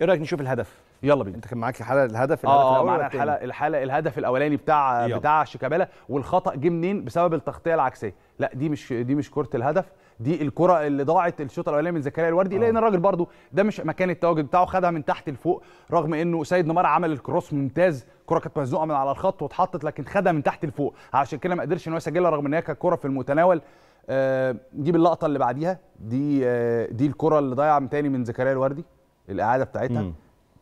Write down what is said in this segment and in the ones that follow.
ايه رايك نشوف الهدف يلا بينا انت كان معاك الحلقه الهدف الهدف آه الاول معانا الحلقه الحلقه الهدف الاولاني بتاع يلا. بتاع شيكابالا والخطا جه منين بسبب التغطيه العكسيه لا دي مش دي مش كره الهدف دي الكره اللي ضاعت الشوط الاولاني من زكريا الوردي آه. لان الراجل برده ده مش مكان التواجد بتاعه خدها من تحت لفوق رغم انه سيد نمار عمل الكروس ممتاز كرة كانت مزنوقه من على الخط واتحطت لكن خدها من تحت لفوق عشان كده ما قدرش ان هو يسجلها رغم ان هي كانت كره في المتناول آه دي باللقطه اللي بعديها دي آه دي الكره اللي من تاني من زكريا الوردي الاعاده بتاعتها مم.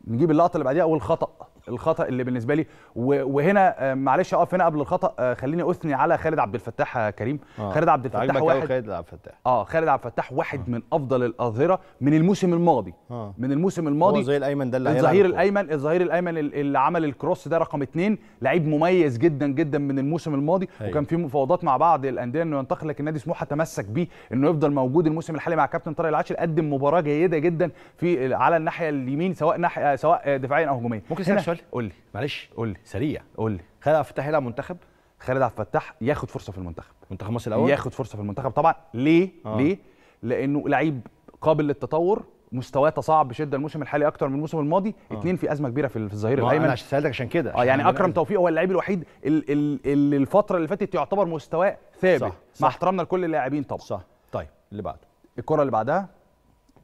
نجيب اللقطه اللي بعديها والخطا الخطا اللي بالنسبه لي وهنا آه، معلش اقف هنا قبل الخطا آه، خليني اثني على خالد عبد الفتاح يا آه، كريم آه. خالد عبد الفتاح واحد خالد عبد الفتاح اه خالد عبد الفتاح واحد آه. من افضل الاظهره من الموسم الماضي آه. من الموسم الماضي هو الظهير الايمن ده اللي الظهير الايمن الظهير الايمن اللي عمل الكروس ده رقم اثنين لعيب مميز جدا جدا من الموسم الماضي هي. أيوه. وكان في مفاوضات مع بعض الانديه انه ينتقل لكن نادي سموحه تمسك بيه انه يفضل موجود الموسم الحالي مع كابتن طارق العاشر قدم مباراه جيده جدا في على الناحيه اليمين سواء ناحيه سواء دفاعيا او هجوميا ممكن سؤال؟ قول لي معلش قول لي سريع قول لي خالد عبد الفتاح يلعب منتخب خالد عبد الفتاح ياخد فرصه في المنتخب منتخب مصر الاول ياخد فرصه في المنتخب طبعا ليه آه. ليه لانه لعيب قابل للتطور مستواه تصاعد بشده الموسم الحالي اكتر من الموسم الماضي آه. اتنين في ازمه كبيره في الظهير الايمن انا سالتك عشان كده اه يعني اكرم توفيق هو اللعيب الوحيد اللي الفتره اللي فاتت يعتبر مستواه ثابت صح. صح. مع احترامنا لكل اللاعبين طبعا صح طيب اللي بعده الكره اللي بعدها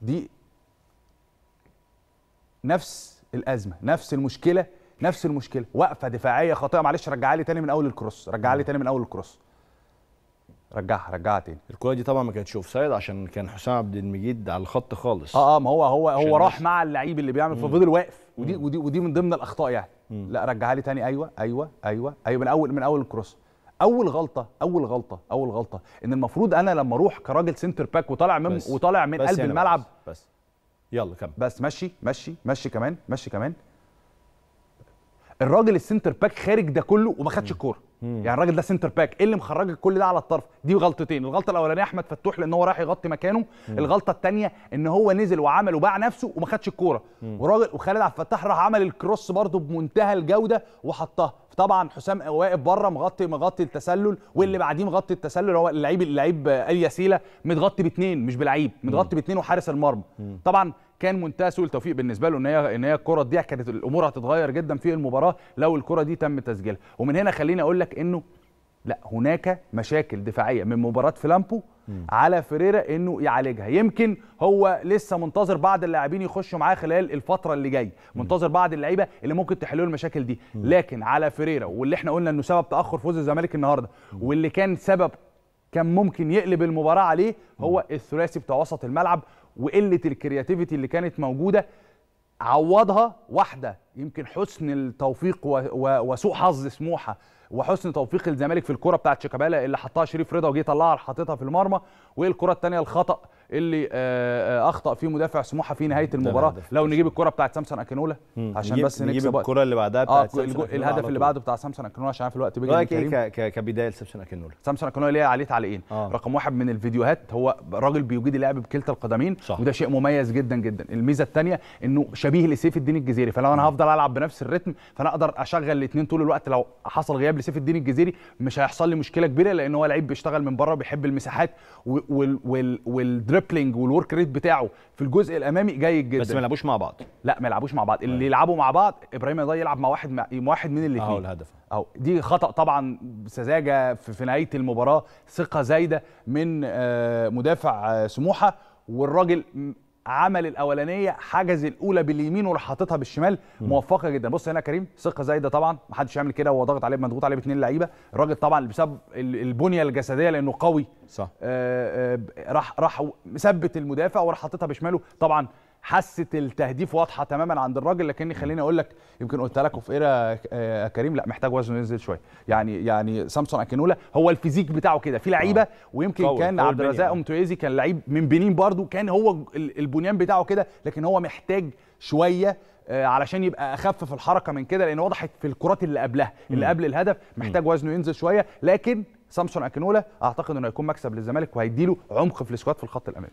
دي نفس الازمه نفس المشكله نفس المشكله وقفه دفاعيه خاطئه معلش رجعها لي تاني من اول الكروس رجعها لي تاني من اول الكروس رجعها رجعها تاني الكوره دي طبعا ما كانتش اوف سايد عشان كان حسام عبد المجيد على الخط خالص اه اه ما هو هو هو راح مع اللعيب اللي بيعمل ففضل واقف ودي ودي ودي من ضمن الاخطاء يعني مم. لا رجعها لي تاني أيوة, ايوه ايوه ايوه من اول من اول الكروس اول غلطه اول غلطه اول غلطه ان المفروض انا لما اروح كراجل سنتر باك وطالع من وطالع من قلب الملعب بس. بس. يلا كمل بس مشي مشي مشي كمان مشي كمان الراجل السنتر باك خارج ده كله وما خدش الكوره يعني الراجل ده سنتر باك ايه اللي مخرجك كل ده على الطرف دي غلطتين الغلطه الاولانيه احمد فتوح لان هو رايح يغطي مكانه مم. الغلطه الثانيه ان هو نزل وعمل وباع نفسه وما خدش الكوره وراجل وخالد عبد الفتاح راح عمل الكروس برده بمنتهى الجوده وحطها طبعا حسام واقف بره مغطي مغطي التسلل واللي بعديه مغطي التسلل هو اللعيب اللعيب الياسيلا متغطي باثنين مش بلعيب متغطي باثنين وحارس المرمى طبعا كان منتهى سوء التوفيق بالنسبه له ان هي ان هي الكره دي كانت الامور هتتغير جدا في المباراه لو الكره دي تم تسجيلها ومن هنا خليني اقول لك انه لا هناك مشاكل دفاعيه من مباراه فلامبو على فيريرا انه يعالجها يمكن هو لسه منتظر بعض اللاعبين يخشوا معاه خلال الفتره اللي جايه منتظر بعض اللعيبه اللي ممكن تحل له المشاكل دي لكن على فيريرا واللي احنا قلنا انه سبب تاخر فوز الزمالك النهارده واللي كان سبب كان ممكن يقلب المباراه عليه هو الثلاثي بتاع وسط الملعب وقله الكرياتيفيتي اللي كانت موجوده عوضها واحده يمكن حسن التوفيق وسوء حظ سموحه وحسن توفيق الزمالك في الكره بتاعت شيكابالا اللي حطها شريف رضا وجه طلعها حاططها في المرمى والكره الثانيه الخطا اللي آه، آه، اخطا فيه مدافع سموحه في نهايه المباراه لو نجيب الكره بتاعت سامسون اكينولا عشان بس نجيب الكره اللي بعدها آه، بتاعت آه الهدف اللي بعده بتاع سامسون اكينولا عشان في الوقت بيجي رايك ايه كبدايه لسامسون اكينولا سامسون اكينولا ليه عليه تعليقين آه. رقم واحد من الفيديوهات هو راجل بيجيد اللعب بكلتا القدمين صح. وده شيء مميز جدا جدا الميزه الثانيه انه شبيه لسيف الدين الجزيري فلو انا هفضل العب بنفس الريتم فانا اقدر اشغل الاثنين طول الوقت لو حصل غياب لسيف الدين الجزيري مش هيحصل لي مشكله كبيره لان هو لعيب بيشتغل من بره بيحب المساحات التريبلينج والورك ريت بتاعه في الجزء الامامي جيد جدا بس ما يلعبوش مع بعض لا ما يلعبوش مع بعض طيب. اللي يلعبوا مع بعض ابراهيم رضا يلعب مع واحد مع واحد من الاثنين اهو الهدف اهو دي خطا طبعا سذاجه في, في نهايه المباراه ثقه زايده من آه، مدافع آه، سموحه والراجل عمل الاولانيه حجز الاولى باليمين وراح حاططها بالشمال موفقه جدا بص هنا كريم ثقه زايده طبعا ما حدش يعمل كده وهو ضاغط عليه مضغوط عليه باثنين لعيبه الراجل طبعا بسبب البنيه الجسديه لانه قوي صح آه آه راح راح مثبت المدافع وراح حاططها بشماله طبعا حاسه التهديف واضحه تماما عند الراجل لكن خليني اقول لك يمكن قلت لك في ايرا آه، كريم لا محتاج وزنه ينزل شويه يعني يعني سامسون اكينولا هو الفيزيك بتاعه كده في لعيبه آه. ويمكن طول. كان عبد الرزاق امتويزي كان لعيب من بنين برضو كان هو البنيان بتاعه كده لكن هو محتاج شويه آه، علشان يبقى اخف في الحركه من كده لان وضحت في الكرات اللي قبلها اللي قبل الهدف محتاج وزنه ينزل شويه لكن سامسون اكينولا اعتقد انه هيكون مكسب للزمالك وهيديله عمق في السكواد في الخط الامامي